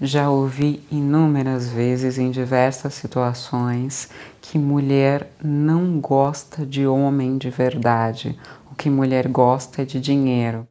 Já ouvi inúmeras vezes em diversas situações que mulher não gosta de homem de verdade. O que mulher gosta é de dinheiro.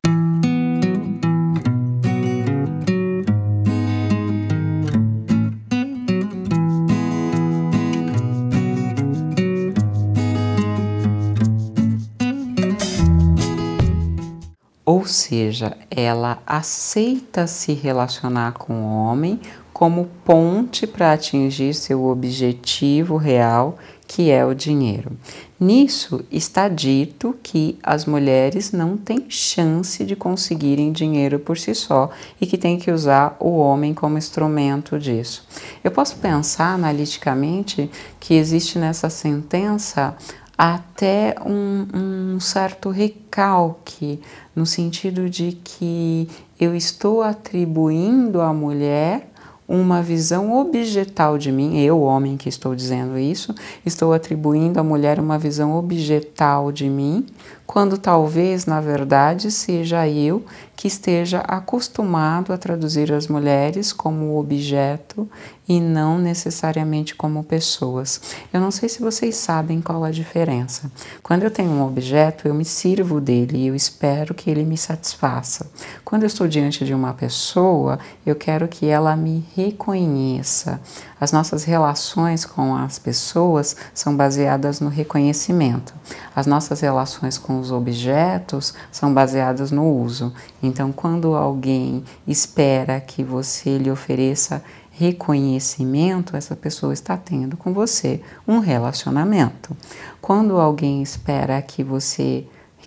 seja, ela aceita se relacionar com o homem como ponte para atingir seu objetivo real, que é o dinheiro. Nisso está dito que as mulheres não têm chance de conseguirem dinheiro por si só e que tem que usar o homem como instrumento disso. Eu posso pensar analiticamente que existe nessa sentença até um, um certo recalque, no sentido de que eu estou atribuindo à mulher uma visão objetal de mim, eu, homem, que estou dizendo isso, estou atribuindo à mulher uma visão objetal de mim, quando talvez, na verdade, seja eu que esteja acostumado a traduzir as mulheres como objeto e não necessariamente como pessoas. Eu não sei se vocês sabem qual a diferença. Quando eu tenho um objeto, eu me sirvo dele e eu espero que ele me satisfaça. Quando eu estou diante de uma pessoa, eu quero que ela me reconheça. As nossas relações com as pessoas são baseadas no reconhecimento. As nossas relações com os objetos são baseados no uso. Então, quando alguém espera que você lhe ofereça reconhecimento, essa pessoa está tendo com você um relacionamento. Quando alguém espera que você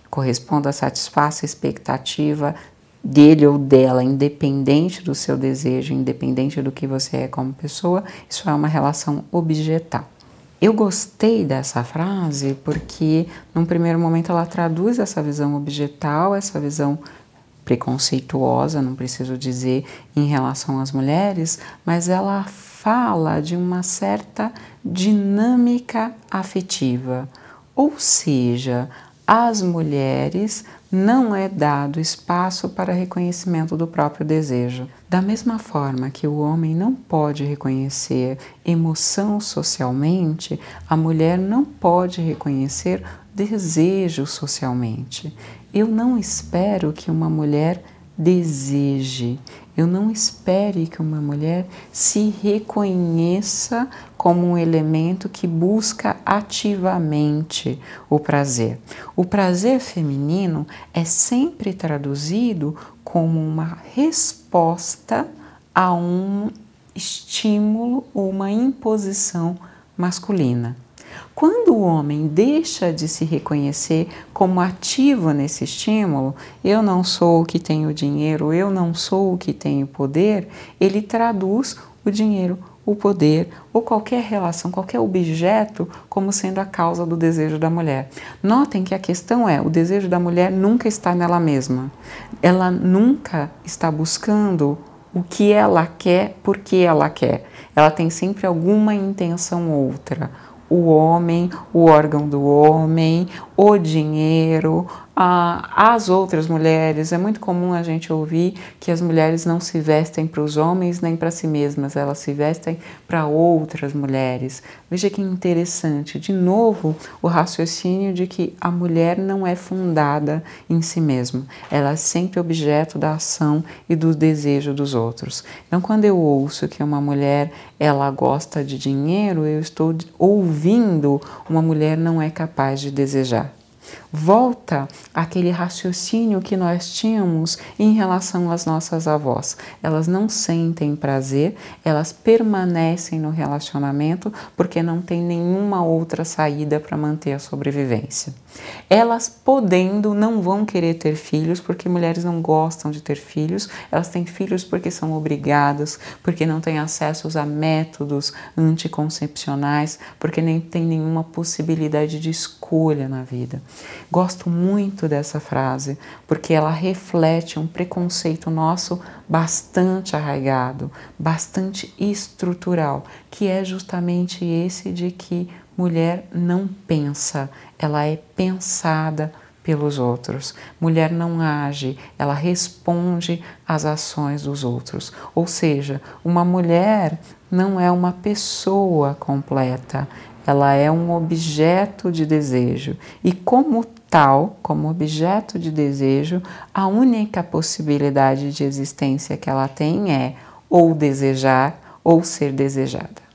corresponda, satisfaça a expectativa dele ou dela, independente do seu desejo, independente do que você é como pessoa, isso é uma relação objetal. Eu gostei dessa frase porque, num primeiro momento, ela traduz essa visão objetal, essa visão preconceituosa, não preciso dizer, em relação às mulheres, mas ela fala de uma certa dinâmica afetiva. Ou seja, às mulheres não é dado espaço para reconhecimento do próprio desejo. Da mesma forma que o homem não pode reconhecer emoção socialmente, a mulher não pode reconhecer desejo socialmente. Eu não espero que uma mulher deseje. Eu não espere que uma mulher se reconheça como um elemento que busca ativamente o prazer. O prazer feminino é sempre traduzido como uma resposta a um estímulo ou uma imposição masculina. Quando o homem deixa de se reconhecer como ativo nesse estímulo, eu não sou o que tenho dinheiro, eu não sou o que tenho poder, ele traduz o dinheiro, o poder ou qualquer relação, qualquer objeto como sendo a causa do desejo da mulher. Notem que a questão é: o desejo da mulher nunca está nela mesma. Ela nunca está buscando o que ela quer porque ela quer. Ela tem sempre alguma intenção outra o homem, o órgão do homem, o dinheiro, às outras mulheres. É muito comum a gente ouvir que as mulheres não se vestem para os homens nem para si mesmas, elas se vestem para outras mulheres. Veja que interessante, de novo, o raciocínio de que a mulher não é fundada em si mesma, ela é sempre objeto da ação e do desejo dos outros. Então, quando eu ouço que uma mulher ela gosta de dinheiro, eu estou ouvindo uma mulher não é capaz de desejar volta aquele raciocínio que nós tínhamos em relação às nossas avós. Elas não sentem prazer, elas permanecem no relacionamento porque não tem nenhuma outra saída para manter a sobrevivência. Elas podendo não vão querer ter filhos porque mulheres não gostam de ter filhos, elas têm filhos porque são obrigadas, porque não têm acesso a métodos anticoncepcionais, porque nem tem nenhuma possibilidade de escolha na vida. Gosto muito dessa frase, porque ela reflete um preconceito nosso bastante arraigado, bastante estrutural, que é justamente esse de que mulher não pensa, ela é pensada pelos outros. Mulher não age, ela responde às ações dos outros. Ou seja, uma mulher não é uma pessoa completa, ela é um objeto de desejo e, como tal, como objeto de desejo, a única possibilidade de existência que ela tem é ou desejar ou ser desejada.